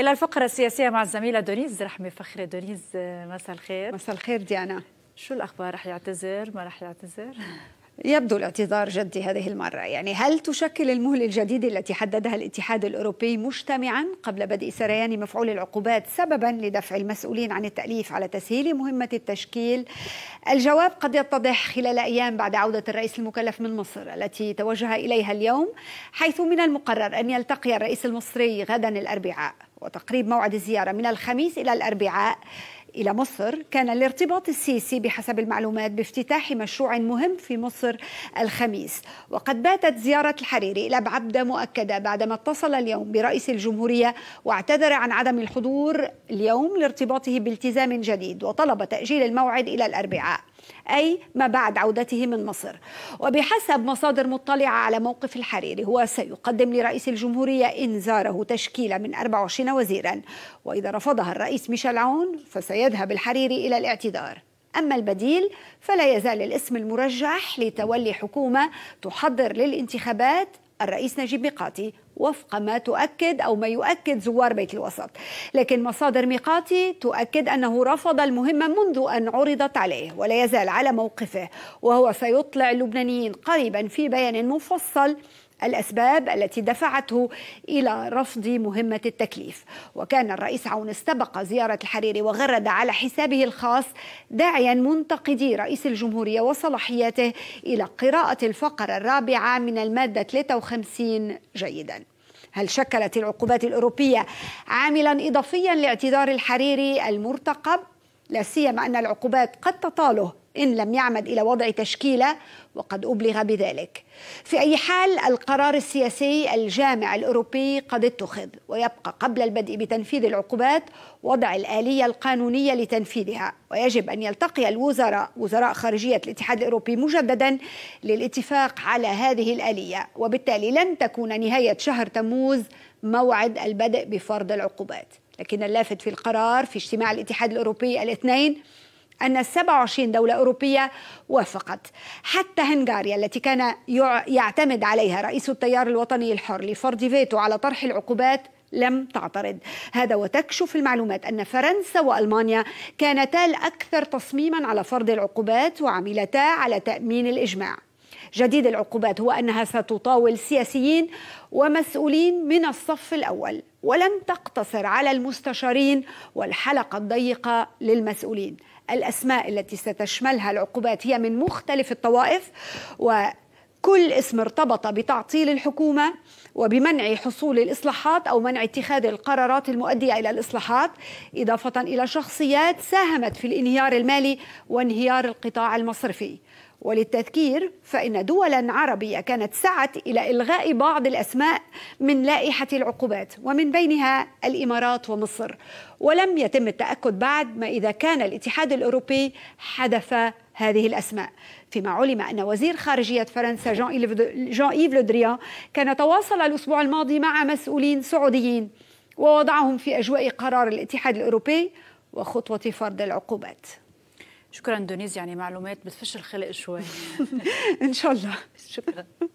إلى الفقرة السياسية مع الزميلة دونيز رحمة فخري دونيز آه، مساء الخير مساء الخير ديانا شو الأخبار رح يعتذر ما رح يعتذر يبدو الاعتذار جدي هذه المرة يعني هل تشكل المهلة الجديدة التي حددها الاتحاد الأوروبي مجتمعا قبل بدء سريان مفعول العقوبات سببا لدفع المسؤولين عن التأليف على تسهيل مهمة التشكيل الجواب قد يتضح خلال أيام بعد عودة الرئيس المكلف من مصر التي توجه إليها اليوم حيث من المقرر أن يلتقي الرئيس المصري غدا الأربعاء وتقريب موعد الزيارة من الخميس إلى الأربعاء إلى مصر كان الارتباط السيسي بحسب المعلومات بافتتاح مشروع مهم في مصر الخميس وقد باتت زيارة الحريري إلى بعبدة مؤكدة بعدما اتصل اليوم برئيس الجمهورية واعتذر عن عدم الحضور اليوم لارتباطه بالتزام جديد وطلب تأجيل الموعد إلى الأربعاء أي ما بعد عودته من مصر وبحسب مصادر مطلعة على موقف الحريري هو سيقدم لرئيس الجمهورية إنذاره تشكيلة من 24 وزيرا وإذا رفضها الرئيس ميشيل عون فسيذهب الحريري إلى الاعتذار أما البديل فلا يزال الاسم المرجح لتولي حكومة تحضر للانتخابات الرئيس نجيب ميقاتي وفق ما تؤكد أو ما يؤكد زوار بيت الوسط لكن مصادر ميقاتي تؤكد أنه رفض المهمة منذ أن عرضت عليه ولا يزال على موقفه وهو سيطلع اللبنانيين قريبا في بيان مفصل الأسباب التي دفعته إلى رفض مهمة التكليف وكان الرئيس عون استبق زيارة الحريري وغرد على حسابه الخاص داعيا منتقدي رئيس الجمهورية وصلاحياته إلى قراءة الفقرة الرابعة من المادة 53 جيداً هل شكلت العقوبات الأوروبية عاملا إضافيا لاعتذار الحريري المرتقب لا سيما أن العقوبات قد تطاله إن لم يعمد إلى وضع تشكيلة وقد أبلغ بذلك في أي حال القرار السياسي الجامع الأوروبي قد اتخذ ويبقى قبل البدء بتنفيذ العقوبات وضع الآلية القانونية لتنفيذها ويجب أن يلتقي الوزراء وزراء خارجية الاتحاد الأوروبي مجددا للاتفاق على هذه الآلية وبالتالي لن تكون نهاية شهر تموز موعد البدء بفرض العقوبات لكن اللافت في القرار في اجتماع الاتحاد الأوروبي الاثنين أن 27 دولة أوروبية وافقت حتى هنغاريا التي كان يعتمد عليها رئيس التيار الوطني الحر لفرض فيتو على طرح العقوبات لم تعترض هذا وتكشف المعلومات أن فرنسا وألمانيا كانتا الأكثر تصميما على فرض العقوبات وعملتا على تأمين الإجماع جديد العقوبات هو أنها ستطاول سياسيين ومسؤولين من الصف الأول ولن تقتصر على المستشارين والحلقة الضيقة للمسؤولين الأسماء التي ستشملها العقوبات هي من مختلف الطوائف وكل اسم ارتبط بتعطيل الحكومة وبمنع حصول الإصلاحات أو منع اتخاذ القرارات المؤدية إلى الإصلاحات إضافة إلى شخصيات ساهمت في الانهيار المالي وانهيار القطاع المصرفي وللتذكير فإن دولا عربية كانت سعت إلى إلغاء بعض الأسماء من لائحة العقوبات ومن بينها الإمارات ومصر ولم يتم التأكد بعد ما إذا كان الاتحاد الأوروبي حذف هذه الأسماء فيما علم أن وزير خارجية فرنسا جان إيف لودريان كان تواصل الأسبوع الماضي مع مسؤولين سعوديين ووضعهم في أجواء قرار الاتحاد الأوروبي وخطوة فرض العقوبات شكرا دونيز يعني معلومات بتفش الخلق شوي ان شاء الله شكرا